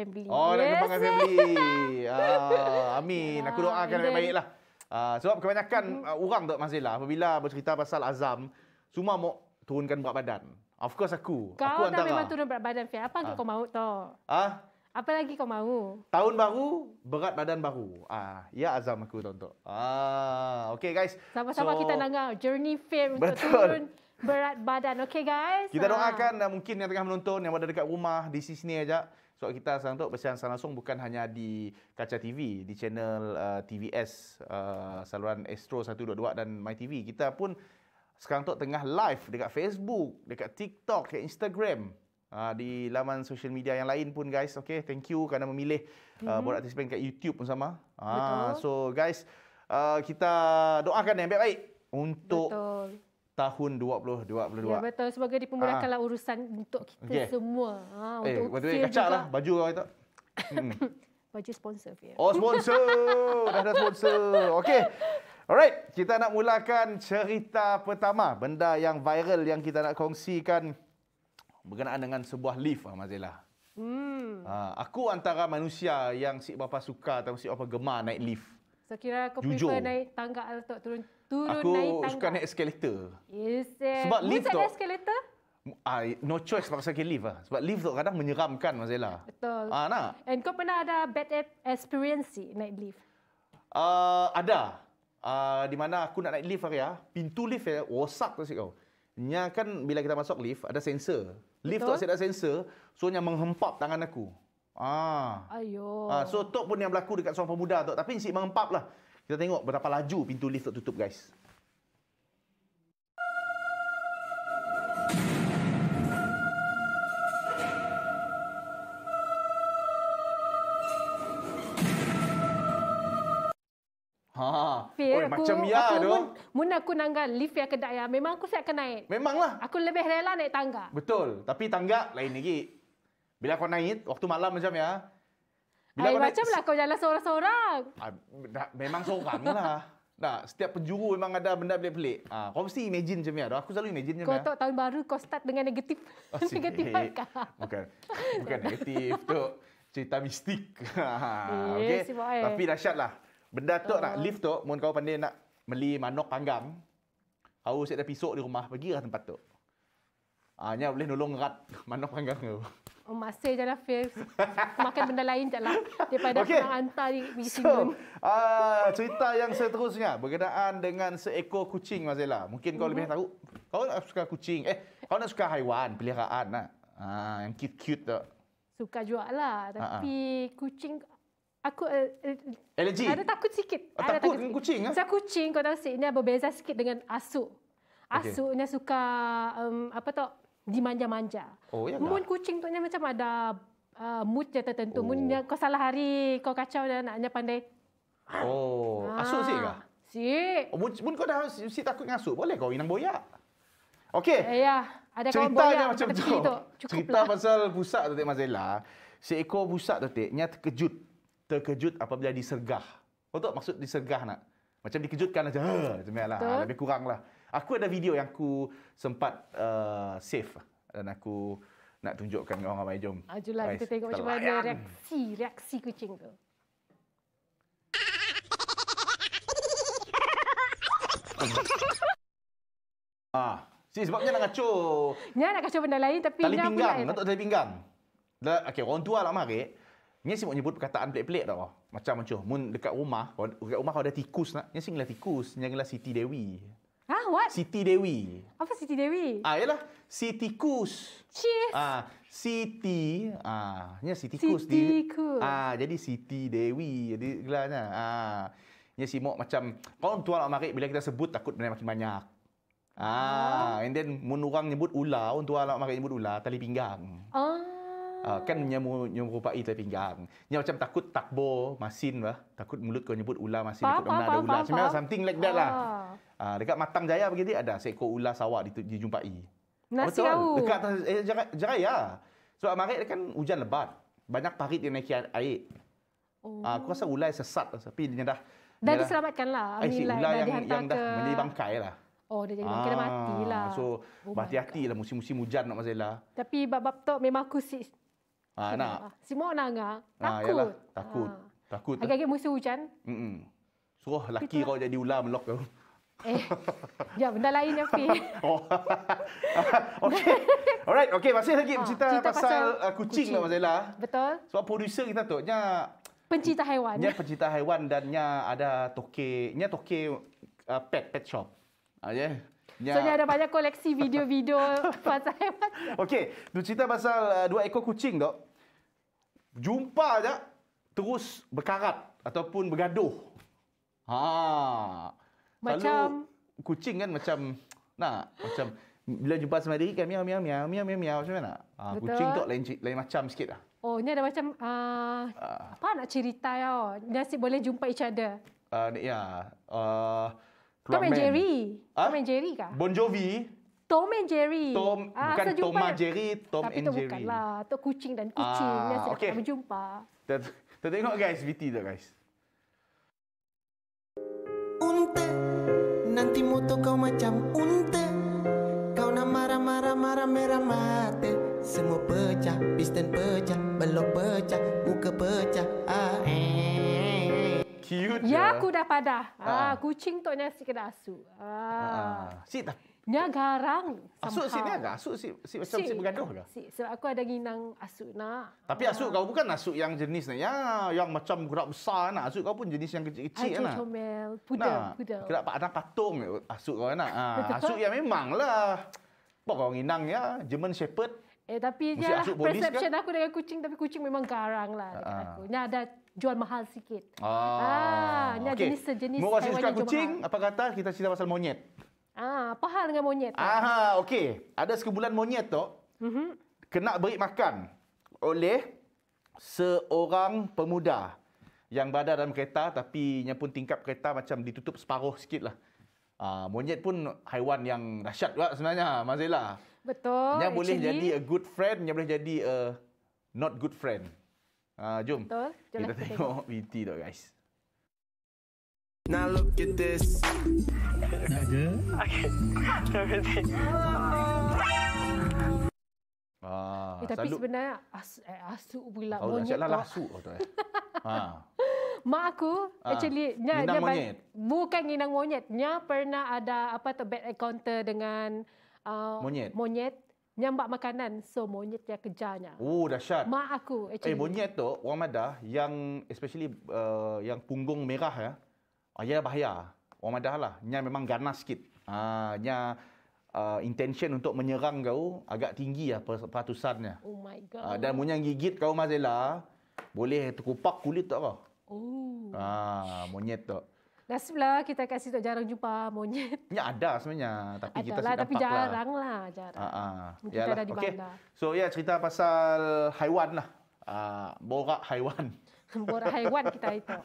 family. Oh, yes. nak kembangkan family. Uh, amin. Ya aku lah, doakan yang baiklah. Uh, ah, sebab kebanyakan uh, orang tak masih lah. Apabila bercerita pasal Azam, semua mau turunkan berat badan. Of course aku. Kau aku dah memang turun berat badan, Fiat. Apa uh. kau mahu tau? Ah? Apa lagi kau mahu? Tahun baru, berat badan baru. Ah, Ya Azam aku tuan Ah, Okay guys. Sama-sama so, kita dengar journey fame untuk turun berat badan. Okay guys. Kita doakan uh. mungkin yang tengah menonton, yang ada dekat rumah, di sini aja. Sebab kita sekarang tu persiaran secara langsung bukan hanya di Kaca TV, di channel uh, TVS, uh, saluran Astro 122 dan MyTV. Kita pun sekarang tu tengah live dekat Facebook, dekat TikTok, dekat Instagram. Uh, di laman social media yang lain pun guys. Okay, thank you kerana memilih mm-hmm. uh, mhm. berartisipan kat YouTube pun sama. Uh, so guys, uh, kita doakan yang baik-baik untuk... Betul tahun 2022. Ya betul semoga dipermudahkanlah ha. urusan untuk kita okay. semua. Ha eh, untuk Eh, kacak lah baju kau lah itu. Hmm. baju sponsor ya. Oh sponsor. Dah ada sponsor. Okey. Alright, kita nak mulakan cerita pertama benda yang viral yang kita nak kongsikan berkenaan dengan sebuah lift ah Mazila. Hmm. Ha, aku antara manusia yang si bapa suka atau si bapa gemar naik lift. So kira kau Jujur. prefer naik tangga atau turun turun aku naik tangga? Aku suka naik eskalator. Yes. Sebab lift tu. eskalator? I, no choice pasal kita lift Ah, Sebab lift tu kadang menyeramkan Mazela. Betul. Ah, nak? And kau pernah ada bad e- experience si naik lift? Uh, ada. Uh, di mana aku nak naik lift hari ya, pintu lift ya rosak tu kau. Nya kan bila kita masuk lift ada sensor. Lift Betul. tu asyik ada sensor, so nya menghempap tangan aku. Ah. Ayo. Ah, so tok pun yang berlaku dekat seorang pemuda tok, tapi si mengempap lah. Kita tengok berapa laju pintu lift tok tutup guys. Ha. Oi, macam ya tu. Mun aku nanggal lift ya kedai ya, memang aku siap akan naik. Memanglah. Aku lebih rela naik tangga. Betul, tapi tangga lain lagi. Bila kau naik, waktu malam macam ya. Bila Ay, kau macam naik, lah kau jalan seorang-seorang. Ah, memang seorang lah. Nah, setiap penjuru memang ada benda pelik-pelik. Ah, kau mesti imagine macam ya. Aku selalu imagine macam ya. Kau tahu tahun baru kau start dengan negatif. Oh, negatif apa? Bukan. Bukan negatif. tu cerita mistik. okay. Ah, yes, Tapi dahsyat lah. Benda tu oh. nak lift tu, mohon kau pandai nak beli manok panggang. Kau sedap pisau di rumah, pergi ke tempat tu. Hanya ah, boleh nolong rat manok panggang tu. Oh, masih je lah Phil. Makan benda lain je lah. Daripada okay. pernah hantar di Miss so, uh, cerita yang seterusnya berkenaan dengan seekor kucing Mas Ella. Mungkin kau mm. lebih mhm. tahu. Kau nak suka kucing. Eh, kau nak suka haiwan, peliharaan lah. Uh, yang cute-cute tu. Suka juga lah. Ah, ah. Tapi uh-huh. kucing Aku uh, eh, eh, LG. ada takut sikit. Oh, ada takut, takut kucing ke? Eh? Sebab kucing kau tahu sih ini berbeza sikit dengan asu. Asu okay. ni suka um, apa tau dimanja-manja. Oh ya. Mun kucing tu macam ada uh, moodnya tertentu. Oh. Mun kau salah hari, kau kacau dan anaknya pandai. Oh, ah. asuk sih kah? Si. Oh, mun, mun kau dah si, si takut dengan asuk, boleh kau inang boyak. Okey. Ya, ya. Ada Cerita kawan boyak. Macam tu. Cerita lah. pasal pusat Datuk Mazela. Seekor pusat Datuk nya terkejut. Terkejut apabila disergah. Kau oh, tahu maksud disergah nak? Macam dikejutkan saja. Ha, lah. Lebih kuranglah. Aku ada video yang aku sempat uh, save lah. dan aku nak tunjukkan dengan orang ramai jom. Ajulah ah, kita tengok macam mana reaksi reaksi kucing tu. ah, si sebabnya nak kacau. Nya nak kacau benda lain tapi tali pinggang, nak tak pinggang. Dah okey, orang tua lah mari. Nya sibuk nyebut perkataan pelik-pelik tau. Macam macam mun dekat rumah, dekat rumah kau ada tikus nak. Nya singlah tikus, nya singlah Siti Dewi. Ha, huh, what? Siti Dewi. Apa Siti Dewi? Ah, yalah. Siti Kus. Cheers. Ah, Siti. Ah, ni ya, Siti Kus. di. Siti Kus. Ah, jadi Siti Dewi. Jadi, gelanya. Ah, ni ya, si Mok macam, kau tua nak marik, bila kita sebut, takut benda makin banyak. Ah, ah. and then, mun orang nyebut ular, orang tua nak marik nyebut ular, tali pinggang. Ah. Uh, kan nyamu nyamu rupai tapi pinggang. Nya macam takut takbo masin lah. Takut mulut kau nyebut ular masin. Pa, takut pa, ada pa, ular. Pa, pa. something like that lah. Uh, dekat Matang Jaya begitu ada seekor ular sawak dijumpai. Nasi tahu. Dekat atas eh, Jaya. Lah. Sebab mari kan hujan lebat. Banyak parit yang naik air. Oh. Uh, aku rasa oh. ular sesat. Lah. Tapi dia dah. Dah diselamatkan lah. Ini eh, si ular yang, yang, yang dah menjadi bangkai lah. Oh, dia jadi ah, mati lah. So, oh berhati-hati lah musim-musim hujan nak Mazela. Tapi bab-bab tu memang aku si Ah, nak. Lah. Semua nak enggak. Ah, takut. Ah, yalah. takut. Ah. Takut. Takut. Agak-agak musim hujan. Hmm. -mm. Suruh laki kau jadi ular melok kau. Eh, ya benda lain ya fi. Oh. okay. Alright, okay. Masih lagi ha, cerita, pasal, pasal uh, kucing, lah Mazela. Betul. Sebab producer kita tu, nya pencinta haiwan. Nya pencinta haiwan dan nya ada toke, nya toke uh, pet pet shop. Uh, ah, yeah. Nya... So, ada banyak koleksi video-video pasal haiwan. Okay, tu cerita pasal uh, dua ekor kucing, dok jumpa aja terus berkarat ataupun bergaduh. Ha. Macam Lalu, kucing kan macam nah macam bila jumpa sama diri kan miau miau miau miau miau miau macam mana? Ha, kucing tu lain lain macam sikitlah. Oh, ni ada macam uh, uh, apa nak cerita ya? Oh? Nasib boleh jumpa each other. Uh, ya. Uh, Tom and Jerry. Ha? Tom and Jerry kah? Bon Jovi. Tom and Jerry. Tom, ah, bukan Tom and Jerry, Tom Tapi and tu Jerry. Tapi bukanlah. Tu kucing dan kucing. Ah, Biasa okay. berjumpa. Kita tengok guys, VT tu guys. Unta, nanti moto kau macam unta. Kau nak marah, marah, marah, merah mata. Semua pecah, piston pecah, belok pecah, muka pecah. Ah. Cute ya, je. Ya. aku dah padah. Ah, ah. kucing tu nasi kedasu. asu. Ah. ah. ah. Si, tak, dia garang. Asuk sini ada? Asuk si, si, si, macam si, si bergaduh ke? Si, sebab aku ada nginang asuk nak. Tapi ah. asuk kau bukan asuk yang jenis ni. Yang, yang macam gerak besar nak. Asuk kau pun jenis yang kecil-kecil nak. Haji lah. comel. Pudel. Nah. pudel. Kedak pak anak patung asuk kau nak. Ha. Asuk yang memang lah. Apa kau nginang ya? German Shepherd. Eh tapi ya lah, perception aku dengan kucing. Tapi kucing memang garang lah dengan ah. aku. Ni ada jual mahal sikit. Ah. Ah. Ni okay. jenis-jenis. Mau kasih kucing, apa kata kita cerita pasal monyet? Ah, apa hal dengan monyet Ah, okey. Ada sekumpulan monyet tu. Mm-hmm. Kena beri makan oleh seorang pemuda yang berada dalam kereta tapi nya pun tingkap kereta macam ditutup separuh sikit lah. Ah, monyet pun haiwan yang dahsyat juga sebenarnya, Mazila. Betul. Dia boleh jadi a good friend, dia boleh jadi a not good friend. Ah, jom. Betul. Jom kita, lah, kita tengok VT tu guys. Now look at this. Not good. Okay. Terima kasih. Ah, eh, tapi sebenarnya as, eh, asuk pula monyet tu. Lah, asuk tu. Eh. ha. Mak aku ha. actually nya, dia monyet. bukan inang monyet. Nya pernah ada apa tu bad encounter dengan uh, monyet. monyet nyambak makanan so monyet dia kejarnya. Oh dahsyat. Mak aku eh, actually. Eh monyet tu orang Madah yang especially uh, yang punggung merah ya. Ah, bahaya. Orang madah lah. Nya memang ganas sikit. Ah, ha, nya uh, intention untuk menyerang kau agak tinggi lah peratusannya. Oh my god. Ah, dan punya gigit kau Mazela, boleh terkupak kulit tak kau? Oh. Ah, monyet tak. Nasiblah kita kasi tak jarang jumpa monyet. Ya ada sebenarnya. Tapi Adalah, kita lah, sedang tapi lah. jarang lah. lah jarang. Ah, ah. Mungkin Yalah. ada di okay. So ya yeah, cerita pasal haiwan lah. Ah, borak Borak haiwan. Borak haiwan kita itu.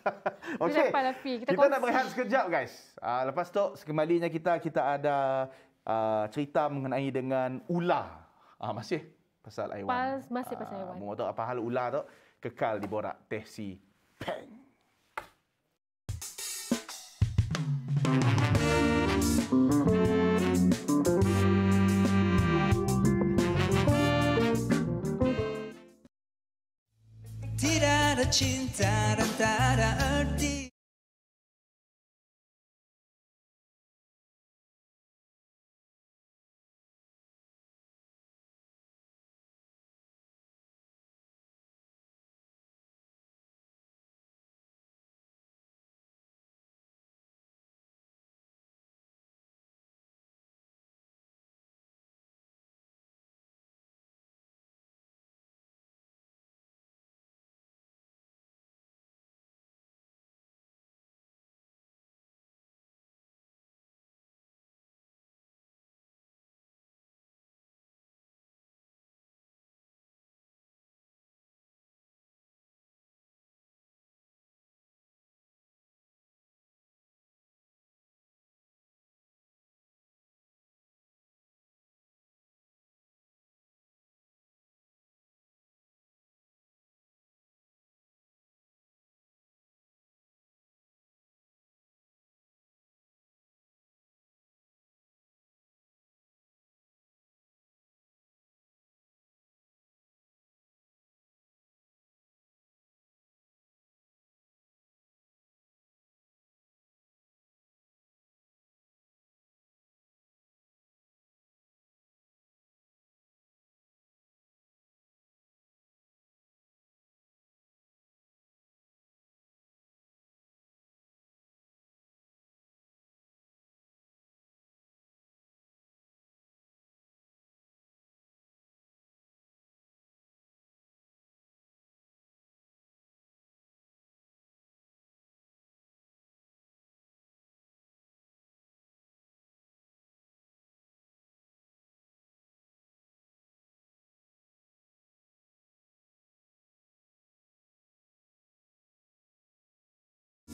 Okay, lah Kita kongsi. nak berehat sekejap guys. Uh, lepas tu sekembalinya kita kita ada uh, cerita mengenai dengan ular. Ah uh, masih pasal haiwan. Pas, masih pasal ah, haiwan. Uh, Mau tahu apa hal ular tu? Kekal di borak Tesi Peng. cinta rentara erti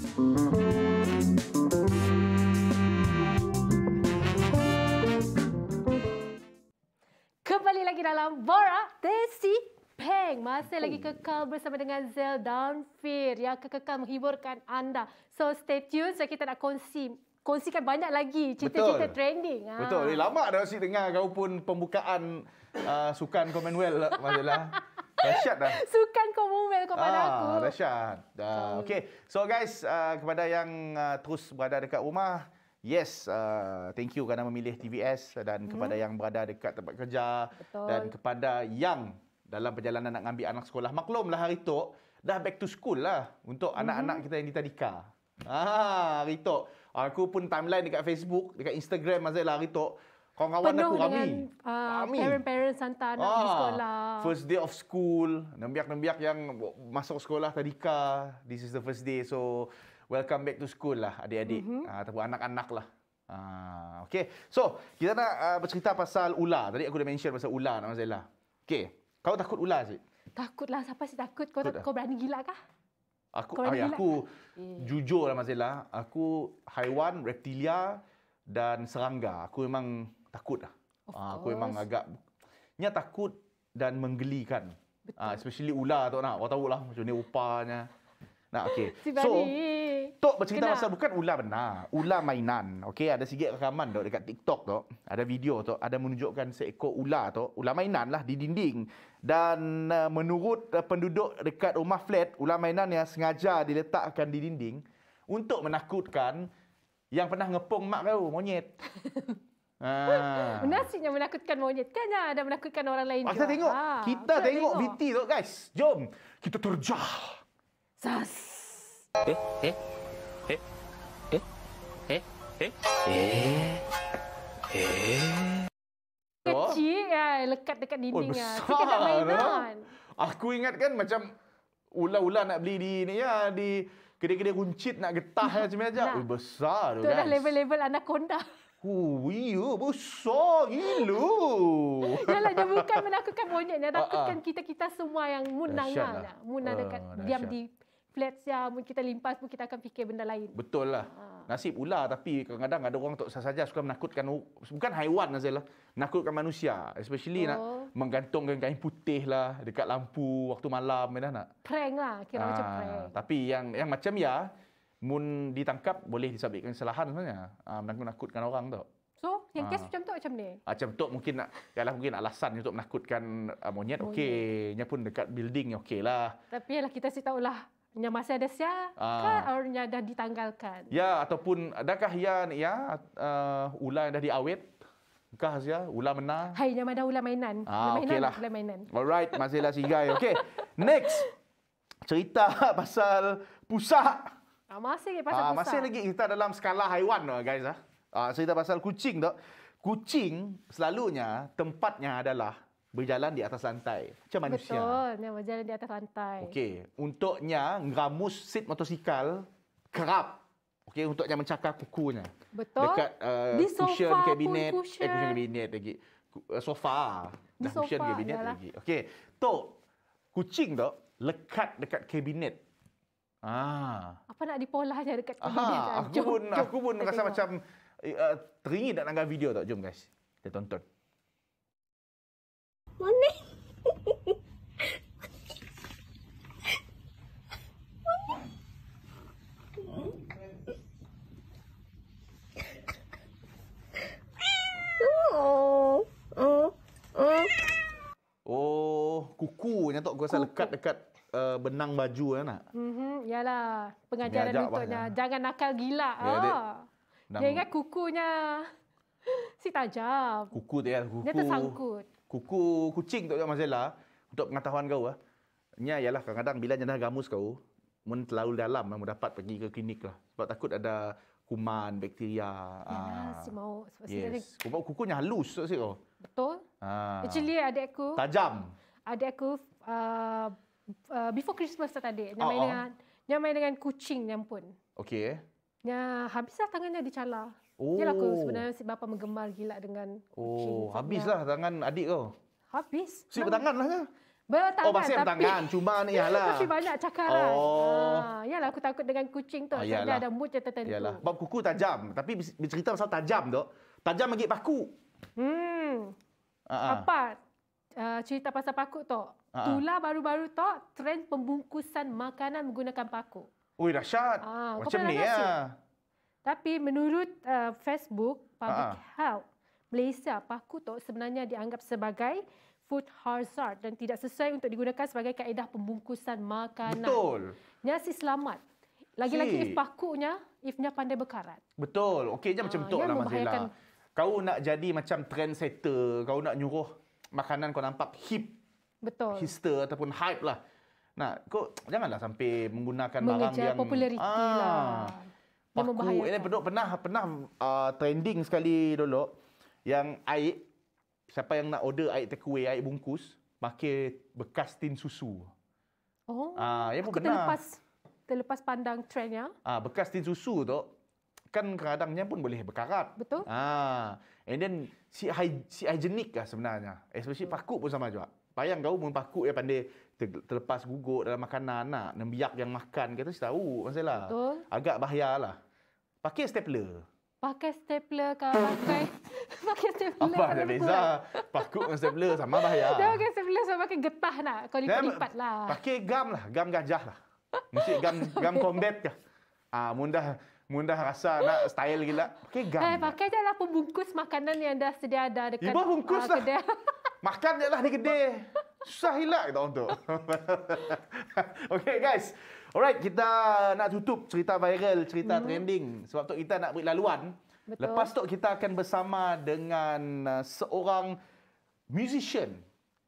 Kembali lagi dalam Bora Desi Peng. Masih lagi kekal bersama dengan Zel dan Fir yang kekal menghiburkan anda. So stay tuned so kita nak kongsi kongsikan banyak lagi cerita-cerita trending. Ah. Betul. Ha. Eh, Betul. Lama dah si dengar kau pun pembukaan uh, sukan Commonwealth masalah. Dahsyat dah. Sukan Commonwealth kepada ah, aku. Dahsyat. Dah. Hmm. Okay. So guys, uh, kepada yang uh, terus berada dekat rumah, yes, uh, thank you kerana memilih TVS. Dan kepada hmm. yang berada dekat tempat kerja. Betul. Dan kepada yang dalam perjalanan nak ambil anak sekolah. Maklumlah hari tu, dah back to school lah. Untuk hmm. anak-anak kita yang di ditadika. Ah, hari tu. Aku pun timeline dekat Facebook, dekat Instagram, Mazailah, hari tu kawan-kawan aku kami. Kami. Uh, parent-parent hantar anak ah, di ah, sekolah. First day of school, nembiak-nembiak yang masuk sekolah tadika. This is the first day. So, welcome back to school lah adik-adik mm-hmm. uh, ataupun anak-anak lah. Uh, okay. So, kita nak uh, bercerita pasal ular. Tadi aku dah mention pasal ular nama Zella. Okay. Kau takut ular sih? Takutlah. Siapa sih takut? Kau, tak, kau berani gila kah? Aku, ay, gila aku kan? jujur lah Mazela. Aku haiwan, reptilia dan serangga. Aku memang takut lah. Uh, ah, aku memang agak nya takut dan menggelikan. Uh, especially ular tu nak. Kau tahu lah macam ni upanya. Nah, okey. So, Tok bercerita Kena. pasal bukan ular benar. Ular mainan. Okay, ada sikit rakaman tu dekat TikTok tu. Ada video tu. Ada menunjukkan seekor ular tu. Ular mainan lah di dinding. Dan uh, menurut uh, penduduk dekat rumah flat, ular mainan yang sengaja diletakkan di dinding untuk menakutkan yang pernah ngepung mak kau, monyet. Ha. Nasi menakutkan monyet. Kan ada menakutkan orang lain Masa Tengok, ha. Kita Bila tengok. Kita tengok VT tu guys. Jom. Kita terjah. Sas. Eh, eh. Eh. Eh. Eh. Eh. Eh. Eh. Kecil ya, lekat dekat oh, dinding oh, besar ya. Besar mainan. Aku ingat kan macam ular-ular nak beli di ni ya, di kedai-kedai kuncit nak getah ya, macam-macam. Oh, besar tu guys. Tu dah level-level anaconda. Oh, iya, besar gila. Yalah, dia bukan menakutkan monyet. Dia menakutkan ah, ah. kita-kita semua yang munang. Lah. lah. Munang uh, dekat, dahsyat. diam di flat ya, mun kita limpas pun kita akan fikir benda lain. Betul lah. Ha. Nasib ular tapi kadang-kadang ada orang tak saja suka menakutkan bukan haiwan Nazila, menakutkan manusia. Especially oh. nak menggantungkan kain putih lah dekat lampu waktu malam dah nak. Prank lah, kira ha. macam prank. Tapi yang yang macam ya, mun ditangkap boleh disabitkan kesalahan sebenarnya. Ah uh, menakut orang tu. So, yang kes uh. macam tu macam ni. Ah, macam tu mungkin nak kalau mungkin alasan untuk menakutkan uh, monyet, monyet. okey, pun dekat building ni okay lah. Tapi lah kita sih tahulah nya masih ada sia uh. ke nya dah ditanggalkan. Ya ataupun adakah ya ya uh, ular yang dah diawet? Kah sia, ular mena. Hai, nya ada ular mainan. Ah, ular mainan, okay lah. ular mainan. Alright, masihlah sigai. Okay, Next. Cerita pasal pusak. Ah, masih lagi pasal ah, Masih kusang. lagi kita dalam skala haiwan lah guys lah. Ah, ah cerita pasal kucing tak. Kucing selalunya tempatnya adalah berjalan di atas lantai. Macam Betul, manusia. Betul, dia berjalan di atas lantai. Okey, untuknya ngeramus sit motosikal kerap. Okey, untuknya mencakar kukunya. Betul. Dekat uh, di sofa cushion kabinet, cushion. Eh, cushion kabinet lagi. Eh, sofa. Di sofa, cushion kabinet lagi. Okey. Tok, kucing tu lekat dekat kabinet Ah. Apa nak dipolahnya dekat TV ah. dia Aku jom, pun jom. aku pun rasa macam uh, eh, eh, teringin nak tengok video tak? Jom guys. Kita tonton. Morning. kuku nyata aku rasa lekat dekat uh, benang baju ya nak. Mhm, yalah pengajaran Ngajak untuknya jangan nakal gila. Ya, oh. Dia, ingat kukunya si tajam. Kuku dia ya, kuku. Dia tersangkut. Kuku kucing tu Mazela untuk pengetahuan kau ah. Nya ialah kadang-kadang bila jenah gamus kau mun terlalu dalam mun dapat pergi ke klinik lah sebab takut ada kuman bakteria Ya, si ah yes. kuku kukunya halus tu sih oh betul ah. actually adik aku tajam adik aku uh, uh, before Christmas tadi dia ah, main ah. dengan dia main dengan kucing yang pun. Okey eh. Ya, habislah tangannya dicala. Oh. Dia aku sebenarnya si bapa menggemar gila dengan oh, kucing. Oh, sebenarnya. habislah tangan adik kau. Habis. Si Tang- bertangan lah ke? Bertangan. Oh, masih bertangan. Cuma ni ialah. Tapi banyak cakar lah. Oh. Ha, yalah, aku takut dengan kucing tu. Ah, ada mood yang tertentu. Yalah. Bab kuku tajam. Tapi bercerita pasal tajam tu. Tajam lagi paku. Hmm. Uh-huh. Apa? uh, cerita pasal paku tok. Uh-huh. Tular baru-baru tok trend pembungkusan makanan menggunakan paku. Oi dahsyat. Uh, Macam ni ya. Tapi menurut uh, Facebook Public uh-huh. Health Malaysia, pakuk tok sebenarnya dianggap sebagai food hazard dan tidak sesuai untuk digunakan sebagai kaedah pembungkusan makanan. Betul. Nyasi selamat. Lagi-lagi si. if pakuknya, ifnya pandai berkarat. Betul. Okey je macam uh, lah Mazila. Kau nak jadi macam trendsetter, kau nak nyuruh makanan kau nampak hip. Betul. Hister ataupun hype lah. Nah, kau janganlah sampai menggunakan Mengejar barang yang... populariti ah, lah. Paku, ini eh, pernah, pernah, pernah uh, trending sekali dulu. Yang air, siapa yang nak order air takeaway, air bungkus, pakai bekas tin susu. Oh, ah, ya pun pernah. terlepas, terlepas pandang trendnya. Ah, bekas tin susu tu, kan kadangnya pun boleh berkarat. Betul. Ah, And then si hai, si hygienic lah sebenarnya. Especially hmm. pakuk pun sama juga. Bayang kau pun pakuk yang pandai terlepas gugur dalam makanan nak nembiak yang makan kata saya tahu masalah. Betul. Agak bahaya lah. Pakai stapler. Pakai stapler kau pakai pakai stapler. Apa ada beza? Pakuk dengan stapler sama bahaya. Dia pakai stapler sama pakai getah nak kau lipat-lipat lah. Pakai gam lah, gam gajah lah. Mesti gam gam combat ke. Ah, mudah mudah rasa nak style gila. Pakai gam. Eh, lah. pakai je lah pembungkus makanan yang dah sedia ada dekat Ibu bungkus uh, kedai. lah. Makan je lah di kedai. Susah hilang kita untuk. tu. okay guys. Alright, kita nak tutup cerita viral, cerita hmm. trending. Sebab tu kita nak beri laluan. Betul. Lepas tu kita akan bersama dengan ah, seorang musician.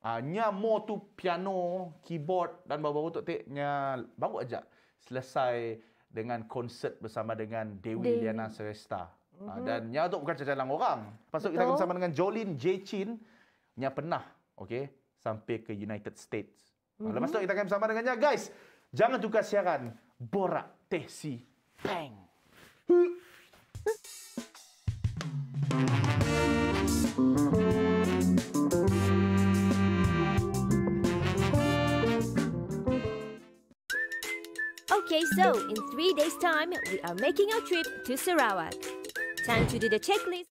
Uh, ah, nya mo tu piano, keyboard dan baru-baru tu tiknya baru aja selesai dengan konsert bersama dengan Dewi Day. Liana Seresta. Mm-hmm. Ha, dan nyawa tu bukan cacat orang. Pasal kita akan bersama dengan Jolin J. Chin yang pernah okay, sampai ke United States. Mm-hmm. Lepas tu kita akan bersama dengannya. Guys, jangan tukar siaran. Borak Teh Si Peng. Huh. Huh. Okay, so in three days' time, we are making our trip to Sarawak. Time to do the checklist.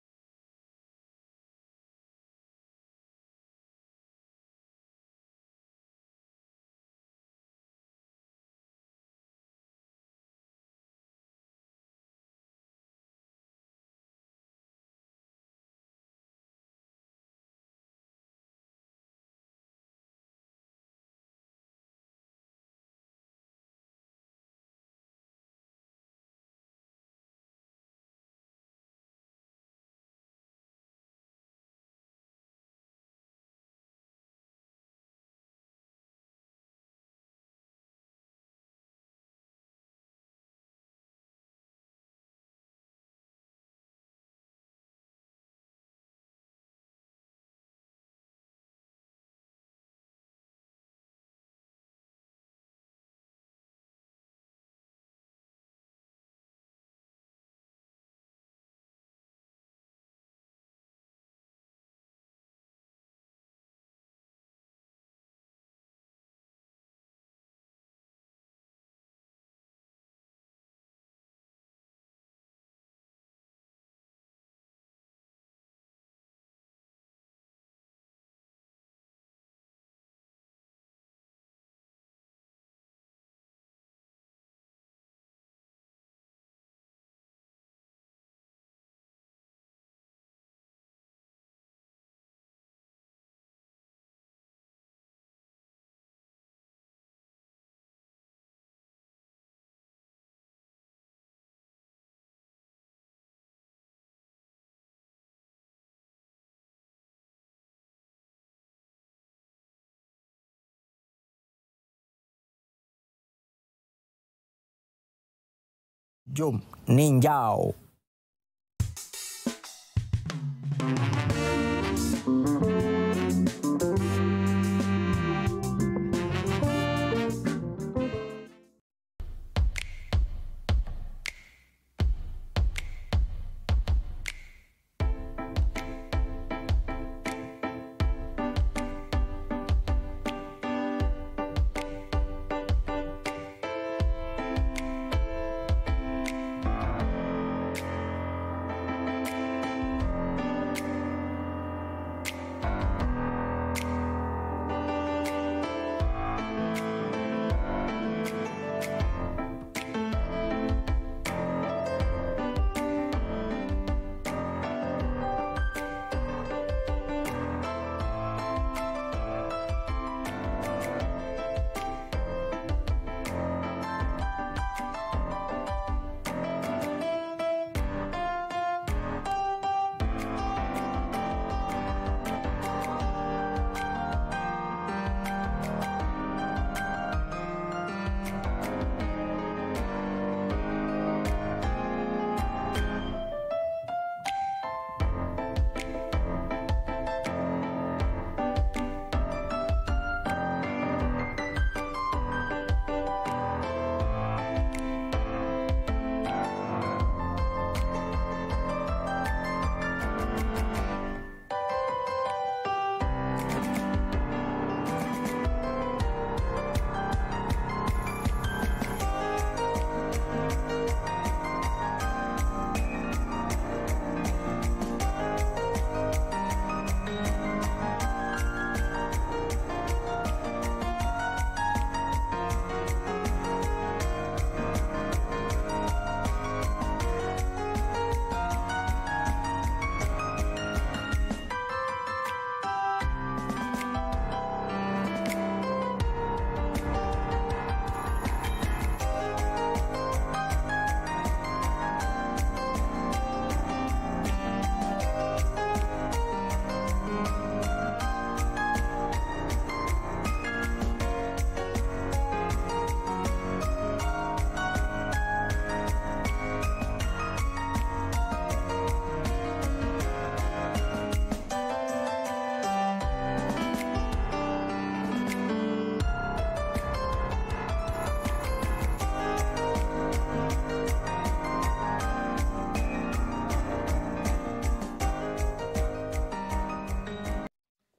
Jom, ninjau.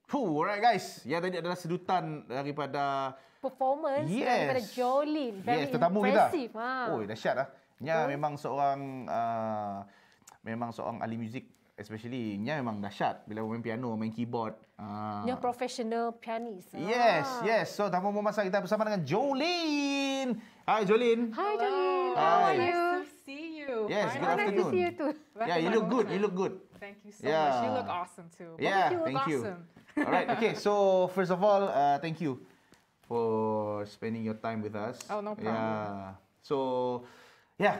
Fuh, alright guys. Ya tadi adalah sedutan daripada... Performance yes. daripada Jolin. Very yes, tetamu kita. Ha. Oh, dahsyat lah. Nya yes. memang seorang... Uh, memang seorang ahli muzik. Especially, Nya memang dahsyat. Bila main piano, main keyboard. Uh. Nya professional pianist. Ah. Yes, yes. So, tanpa memasak kita bersama dengan Jolin. Hi, Jolin. Hi, Jolin. Hi, are you? Nice to see you. Yes, good oh, afternoon. Yeah, you look good. You look good. Thank you so yeah. much. You look awesome too. Both yeah, you look thank awesome. you. all right. Okay. So first of all, uh, thank you for spending your time with us. Oh no problem. Yeah. So, yeah.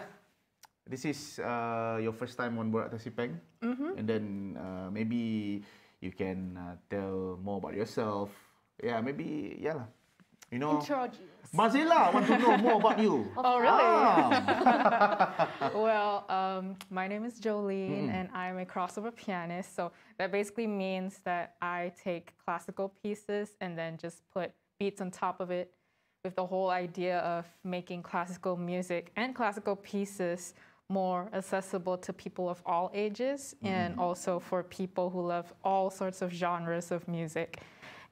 This is uh, your first time on Borat Tasipeng, mm -hmm. and then uh, maybe you can uh, tell more about yourself. Yeah, maybe yeah lah you know. Introduce. Mazila, I want to know more about you. oh, really? Ah. well, um, my name is Jolene, mm -hmm. and I'm a crossover pianist. So that basically means that I take classical pieces and then just put beats on top of it with the whole idea of making classical music and classical pieces more accessible to people of all ages mm -hmm. and also for people who love all sorts of genres of music.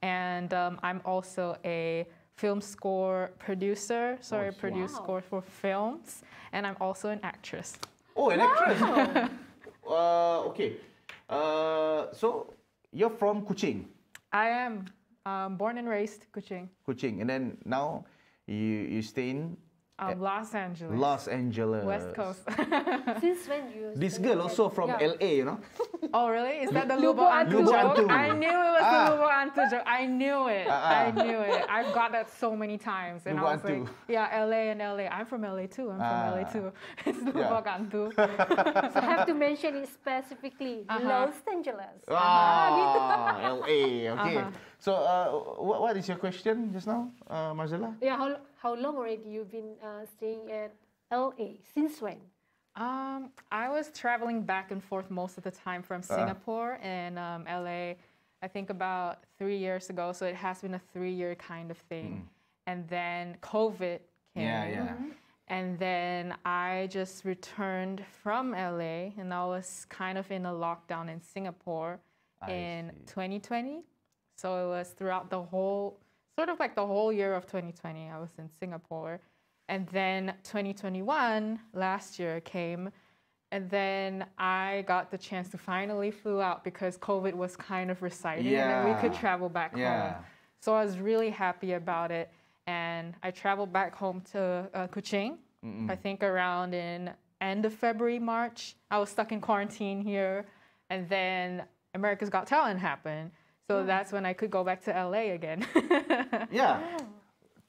And um, I'm also a film score producer, sorry, oh, wow. produce score for films, and I'm also an actress. Oh, an wow. actress! uh, okay. Uh, so, you're from Kuching? I am. Um, born and raised Kuching. Kuching. And then now you, you stay in of eh, Los Angeles. Los Angeles. West Coast. Since when you? This girl also from yeah. LA, you know. Oh really? Is that the Lubo, Antu, Lubo joke? Antu. I knew it was ah. the Lubo Antu joke. I knew it. Ah, ah. I knew it. I've got that so many times, and Lubo I was Antu. like, yeah, LA and LA. I'm from LA too. I'm from LA ah. too. It's Lubo yeah. Antu. so I have to mention it specifically. Uh -huh. Los Angeles. Ah, uh -huh. LA. Okay. Uh -huh. So, uh, what, what is your question just now, uh, Yeah, how, how long already you've been uh, staying at LA? Since when? Um, I was traveling back and forth most of the time from uh-huh. Singapore uh. and um, LA, I think about three years ago. So, it has been a three year kind of thing. Mm. And then COVID came. Yeah, yeah. Mm -hmm. And then I just returned from LA and I was kind of in a lockdown in Singapore I in see. 2020. So it was throughout the whole, sort of like the whole year of 2020, I was in Singapore. And then 2021, last year, came. And then I got the chance to finally flew out because COVID was kind of reciting yeah. and we could travel back yeah. home. So I was really happy about it. And I traveled back home to uh, Kuching, Mm-mm. I think around in end of February, March. I was stuck in quarantine here. And then America's Got Talent happened. So yeah. that's when I could go back to LA again. yeah.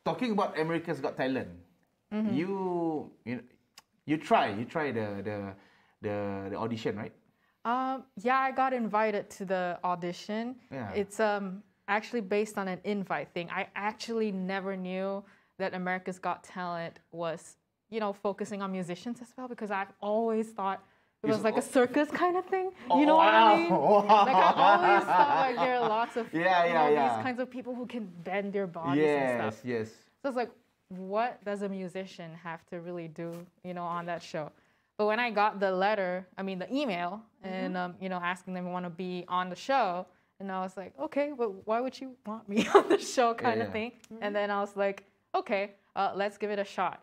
Talking about America's Got Talent, mm-hmm. you, you you try you try the the the, the audition, right? Um, yeah, I got invited to the audition. Yeah. It's um actually based on an invite thing. I actually never knew that America's Got Talent was, you know, focusing on musicians as well because I've always thought it was like a circus kind of thing. Oh, you know what I mean? Like I always thought like there are lots of yeah, yeah, yeah. these kinds of people who can bend their bodies yes, and stuff. Yes, yes. So it's like, what does a musician have to really do, you know, on that show? But when I got the letter, I mean the email, mm -hmm. and mm-hmm. um, you know, asking them want to be on the show, and I was like, okay, but well, why would you want me on the show, kind yeah. of thing? Mm -hmm. And mm-hmm. then I was like, okay, uh, let's give it a shot.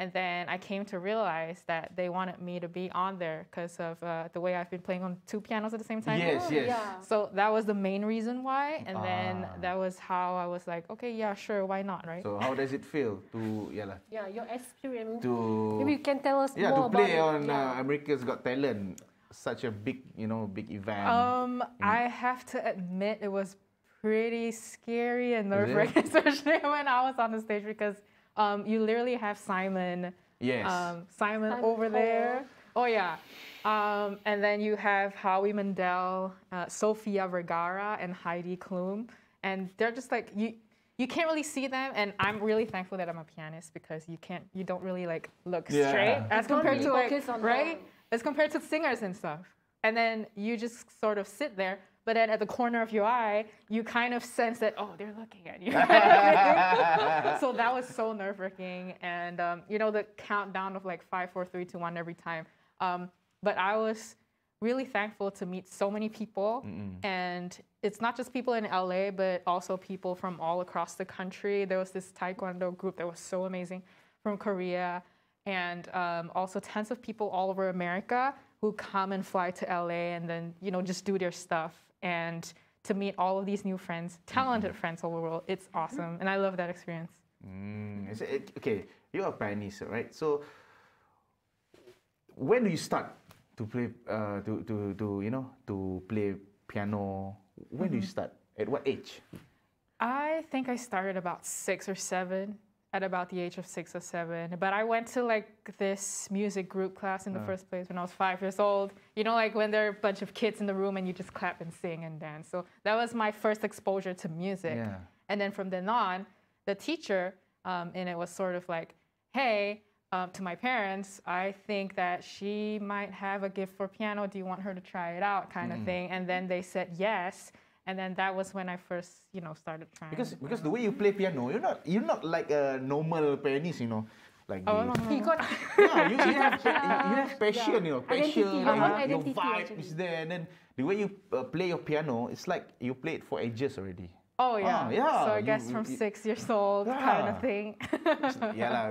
And then I came to realize that they wanted me to be on there because of uh, the way I've been playing on two pianos at the same time. Yes, yes. Yeah. So that was the main reason why. And ah. then that was how I was like, okay, yeah, sure, why not, right? So how does it feel to, yeah, lah, yeah your experience? To, Maybe you can tell us yeah, more to play on uh, yeah. uh, America's Got Talent, such a big, you know, big event. Um, mm. I have to admit it was pretty scary and nerve-wracking, especially when I was on the stage because um, you literally have Simon. Yes. Um, Simon over Cole. there. Oh yeah. Um, and then you have Howie Mandel, uh, Sofia Vergara, and Heidi Klum, and they're just like you. You can't really see them, and I'm really thankful that I'm a pianist because you can't, you don't really like look yeah. straight as compared to like right them. as compared to singers and stuff. And then you just sort of sit there but then at the corner of your eye, you kind of sense that, oh, they're looking at you. so that was so nerve wracking. And, um, you know, the countdown of like five, four, three, two, one every time. Um, but I was really thankful to meet so many people. Mm-hmm. And it's not just people in LA, but also people from all across the country. There was this Taekwondo group that was so amazing from Korea, and um, also tens of people all over America who come and fly to LA and then, you know, just do their stuff and to meet all of these new friends, talented mm-hmm. friends all over the world. It's mm-hmm. awesome, and I love that experience. Mm. okay, you are a pianist, right? So, when do you start to play uh, to, to, to you know to play piano? When mm-hmm. do you mm-hmm. start? At what age? I think I started about six or seven at about the age of six or seven. But I went to like this music group class in the uh. first place when I was five years old. You know, like when there are a bunch of kids in the room and you just clap and sing and dance. So that was my first exposure to music. Yeah. And then from then on, the teacher, um, and it was sort of like, hey, um, to my parents, I think that she might have a gift for piano. Do you want her to try it out? kind mm. of thing. And then they said yes and then that was when I first, you know, started trying. Because because the way you play piano, you're not you're not like a normal pianist, you know. Like oh, no, no. you got yeah, you, you, have, you have passion, yeah. you know, passion, uh-huh. identity, like, your vibe actually. is there, and then the way you uh, play your piano, it's like you played for ages already. Oh yeah, ah, yeah. So I guess you, from you, six years old, yeah. kind of thing. yeah lah,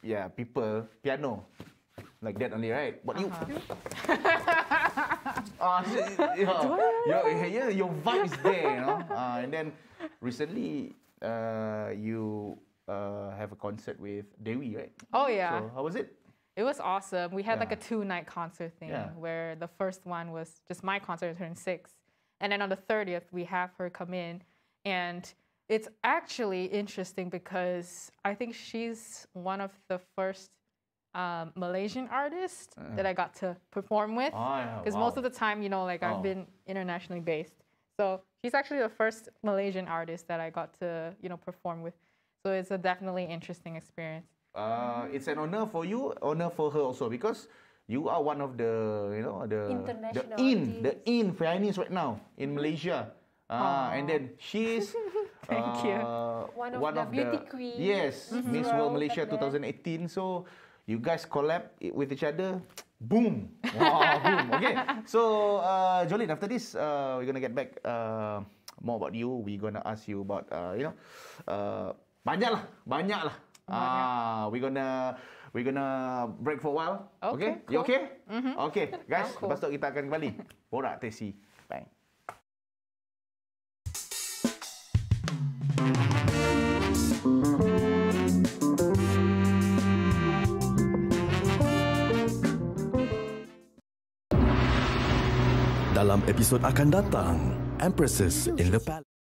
yeah. People piano, like that only, right? But uh-huh. you, Ah, so, your, yeah, your vibe is there, you know. Uh, and then recently, uh, you uh, have a concert with Dewi, right? Oh yeah. So how was it? It was awesome. We had yeah. like a two night concert thing yeah. where the first one was just my concert turned six. And then on the 30th, we have her come in. And it's actually interesting because I think she's one of the first um, Malaysian artist uh. that I got to perform with. Because oh, wow. most of the time, you know, like oh. I've been internationally based. So she's actually the first Malaysian artist that I got to, you know, perform with. So it's a definitely interesting experience. Uh, it's an honor for you, honor for her also, because you are one of the, you know, the the in the in pianist right now in Malaysia. uh, and then she's Thank uh, you. One of one the of beauty queen. Yes, mm -hmm. Miss World Malaysia 2018. So you guys collab with each other, boom. Wow, boom. Okay. So, uh, Jolene, after this, uh, we're going to get back uh, more about you. We're going to ask you about, uh, you know, uh, banyak lah. Banyak lah. Banyak. Uh, ah, we're going to we're going break for a while. Okay. okay? Cool. You okay? Mm-hmm. Okay. Guys, cool. lepas tu kita akan kembali. Borak, tesi. Bye. dalam episod akan datang. Empresses in the Palace.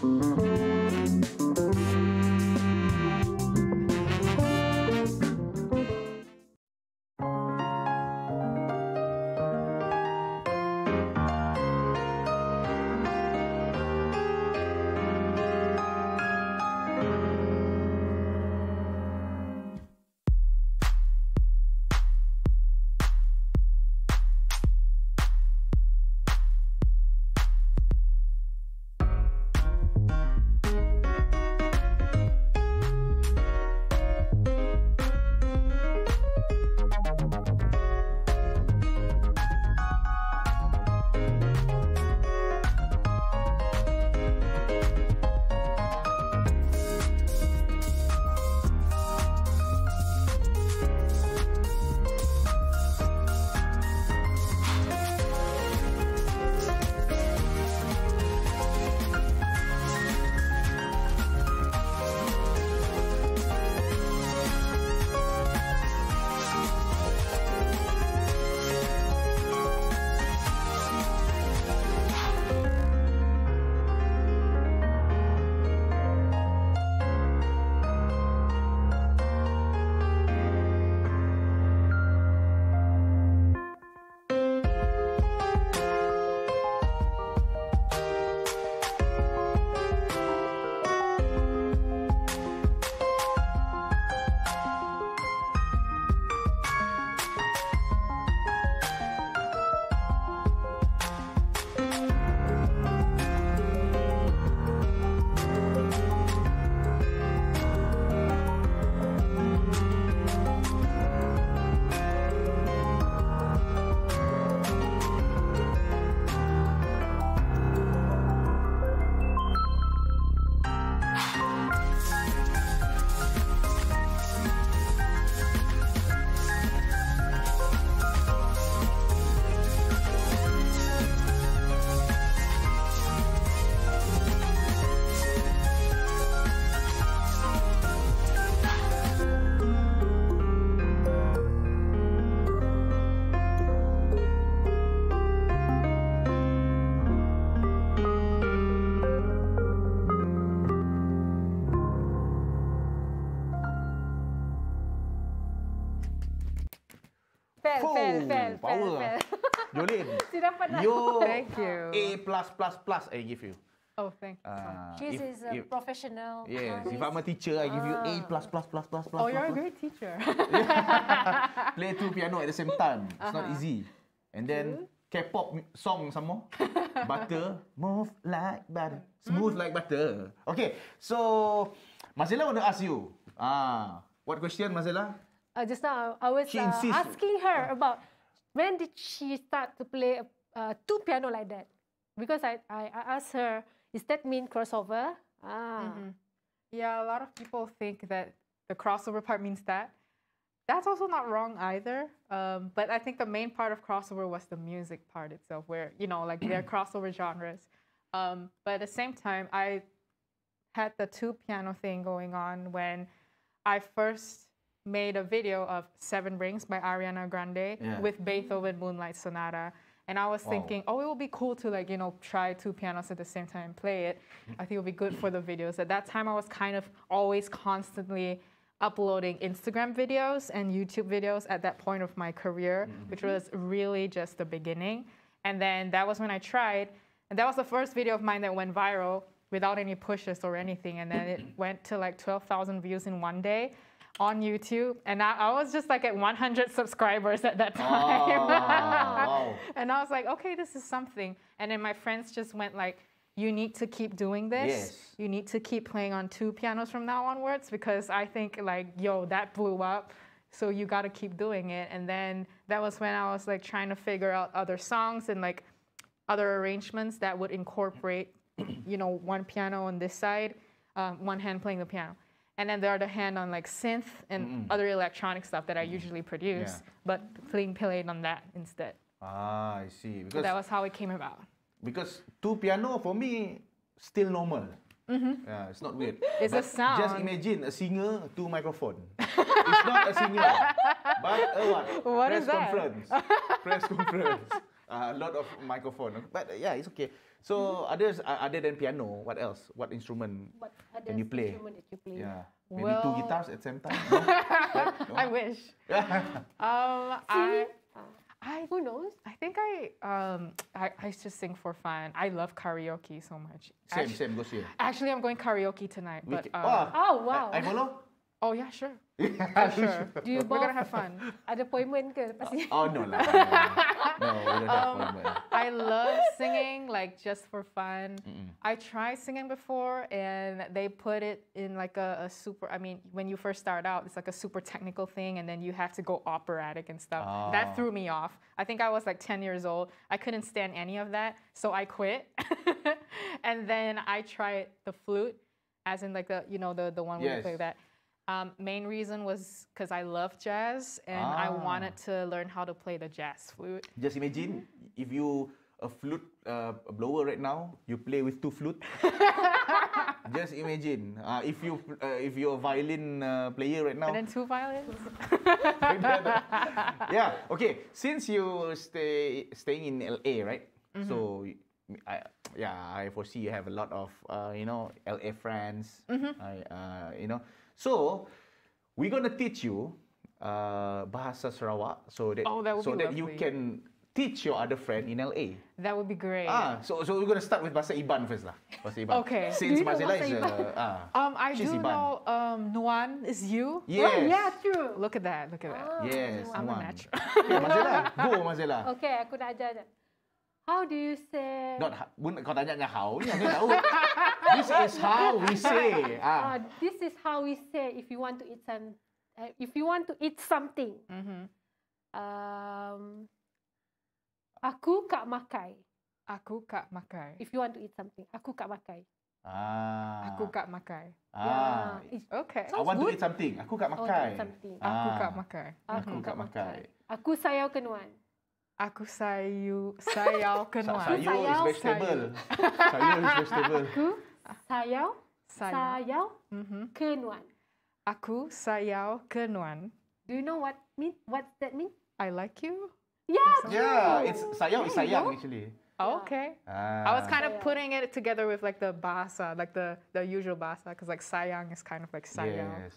Thank you. fail, fail, fail. Power lah. Jolin. Si pernah. thank you. A plus plus plus, I give you. Oh, thank you. Uh, ah, She's if, is a if, professional. Yes, if I'm a teacher, I give you A++++++++. Ah. Plus, plus, plus, plus, plus. oh, you're a great teacher. Play two piano at the same time. It's uh-huh. not easy. And then, two? K-pop song some more. butter. Move like butter. Smooth mm. like butter. Okay, so, Masela want to ask you. Ah, uh, What question, Masela? uh, just now I was uh, asking her about when did she start to play uh, two piano like that? Because I, I, I asked her, is that mean crossover? Ah. Mm -hmm. Yeah, a lot of people think that the crossover part means that. That's also not wrong either. Um, but I think the main part of crossover was the music part itself, where, you know, like they are crossover genres. Um, but at the same time, I had the two piano thing going on when I first made a video of Seven Rings by Ariana Grande yeah. with Beethoven Moonlight Sonata. And I was wow. thinking, oh, it would be cool to like, you know, try two pianos at the same time and play it. I think it would be good for the videos. At that time, I was kind of always constantly uploading Instagram videos and YouTube videos at that point of my career, mm -hmm. which was really just the beginning. And then that was when I tried. And that was the first video of mine that went viral without any pushes or anything. And then it went to like 12,000 views in one day on YouTube, and I, I, was just like at 100 subscribers at that time. Oh, wow. and I was like, okay, this is something. And then my friends just went like, you need to keep doing this. Yes. You need to keep playing on two pianos from now onwards because I think like, yo, that blew up. So you got to keep doing it. And then that was when I was like trying to figure out other songs and like other arrangements that would incorporate, you know, one piano on this side, um, one hand playing the piano and then the other hand on like synth and mm other electronic stuff that I mm-hmm. usually produce, yeah. but playing played on that instead. Ah, I see. Because that was how it came about. Because two piano for me still normal. Mm -hmm. Yeah, it's not weird. It's but a sound. Just imagine a singer, two microphone. it's not a singer, but a uh, what? What Press is that? conference. Press conference. Uh, a lot of microphone. But uh, yeah, it's okay. So others uh, other than piano, what else? What instrument what can you play? Instrument that you play? Yeah. Maybe well... two guitars at the same time. No? no? Um, I wish. Uh, um, I, I who knows? I think I um I, I just sing for fun. I love karaoke so much. Same, actually, same, go see. Actually, I'm going karaoke tonight. But, um, oh, oh wow! I, I follow. Oh yeah, sure. Yeah, sure. sure. Do you We're both gonna have fun. Ada appointment ke oh, pasti. Oh, no lah. No, no we don't have um, I love singing like just for fun. Mm-mm. I tried singing before and they put it in like a, a, super I mean when you first start out it's like a super technical thing and then you have to go operatic and stuff. Oh. That threw me off. I think I was like 10 years old. I couldn't stand any of that, so I quit. and then I tried the flute as in like the you know the the one yes. where you play that um, main reason was because I love jazz and ah. I wanted to learn how to play the jazz flute. Just imagine if you a flute uh, blower right now, you play with two flutes. Just imagine uh, if you uh, if you're a violin uh, player right now. And then two violins. yeah. Okay. Since you stay staying in LA, right? Mm -hmm. So mm-hmm. I, yeah, I foresee you have a lot of uh, you know LA friends. Mm -hmm. I, uh, you know, So, we going to teach you uh, Bahasa Sarawak so that, oh, that, so that you can teach your other friend in LA. That would be great. Ah, so, so we're going to start with Bahasa Iban first lah. Bahasa Iban. Okay. Since Bahasa Iban is... Uh, ah, um, I do Iban. know um, Nuan is you. Yes. Oh, yeah, true. Look at that, look at that. Oh, yes, Nuan. I'm a natural. okay, Mazela. Go, Mazela. Okay, aku nak ajar How do you say? Not bun ha, kau tanya nya how ni aku tahu. this is how we say. Ah. Uh, this is how we say if you want to eat some uh, if you want to eat something. Mhm. Um aku kak makai. Aku kak makai. If you want to eat something, aku kak makai. Ah. Aku kak makai. Ah. Okay. Sounds I want good. to eat something. Aku kak oh, makai. Oh, something. Ah. Aku kak makai. Aku kak makai. Aku sayau kenuan. Aku sayu, sayau kenal. Sayu, sayu, sayu is vegetable. Sayu, sayu is vegetable. Aku sayau, sayau, sayau mm-hmm. kenuan. Aku sayau kenuan. Do you know what mean? What that mean? I like you. Yeah, true. yeah. It's sayau, yeah, sayang you know? actually. Oh, okay. Ah. I was kind of sayang. putting it together with like the bahasa, like the the usual bahasa, because like sayang is kind of like sayau. Yes.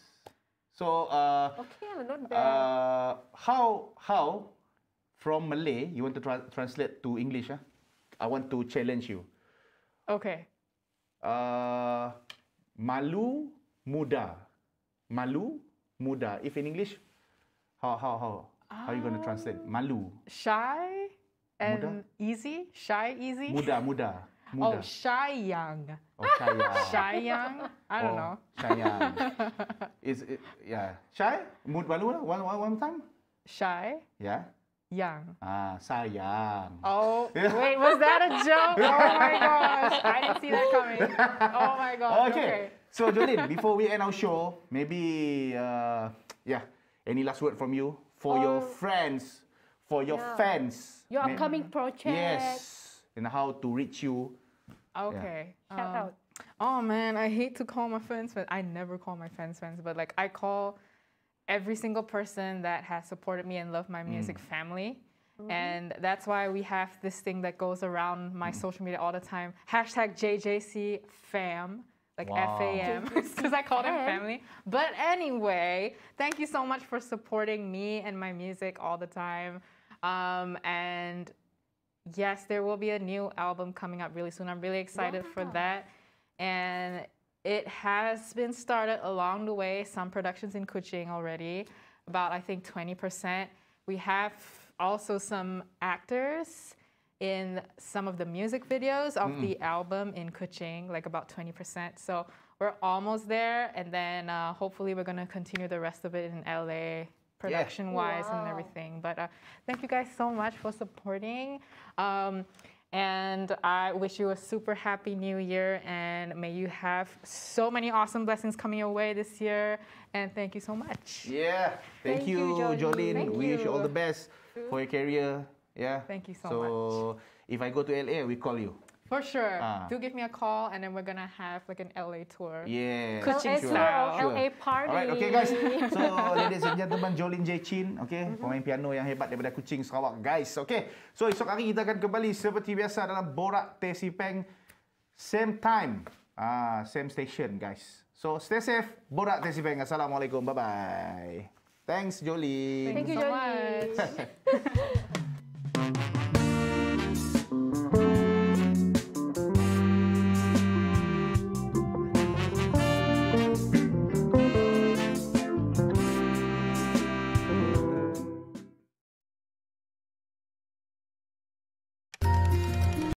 So. Uh, okay, not bad. Uh, how how from Malay, you want to tra- translate to English, huh? Ah? I want to challenge you. Okay. Uh, malu muda. Malu muda. If in English, how, how, how? How are you going to translate? Um, malu. Shy and muda? easy? Shy, easy? Muda, muda. Muda. Oh, shy young. Oh, shy young. shy young? I don't oh, know. Shy young. Is it, yeah. Shy? Mud, malu, one, one, one time? Shy. Yeah. Young. Ah, young. Oh, wait, was that a joke? Oh my gosh. I didn't see that coming. Oh my gosh. Okay. okay. So, Jolene, before we end our show, maybe, uh, yeah, any last word from you for oh. your um, friends, for your yeah. fans? Your upcoming project. Yes. And how to reach you. Okay. Yeah. Shout um, out. Oh man, I hate to call my friends, but I never call my friends friends, but like I call every single person that has supported me and loved my mm. music mm. family. Mm-hmm. And that's why we have this thing that goes around my mm. social media all the time. Hashtag JJC fam, like wow. FAM, because I called him family. But anyway, thank you so much for supporting me and my music all the time. Um, and yes, there will be a new album coming up really soon. I'm really excited wow. for that. And it has been started along the way, some productions in Kuching already, about I think 20%. We have also some actors in some of the music videos of mm. the album in Kuching, like about 20%. So we're almost there, and then uh, hopefully we're gonna continue the rest of it in LA production-wise wow. and everything. But uh, thank you guys so much for supporting. Um, and I wish you a super happy new year and may you have so many awesome blessings coming your way this year. And thank you so much. Yeah. Thank, thank you, you, Jolene. Thank we you. wish you all the best for your career. Yeah. Thank you so, so much. So if I go to LA, we call you. For sure. Uh. Do give me a call and then we're gonna have like an LA tour. Yeah. Kuching LA style. tour, sure. LA party. Alright, okay guys. So, ladies and gentlemen, Jolin J. Chin, okay? Mm -hmm. Pemain piano yang hebat daripada Kuching Sarawak. Guys, okay. So, esok hari kita akan kembali seperti biasa dalam Borak Tesi Peng. Same time. Ah, uh, same station, guys. So, stay safe. Borak Tesi Peng. Assalamualaikum. Bye-bye. Thanks, Jolin. Thank you, Jolin.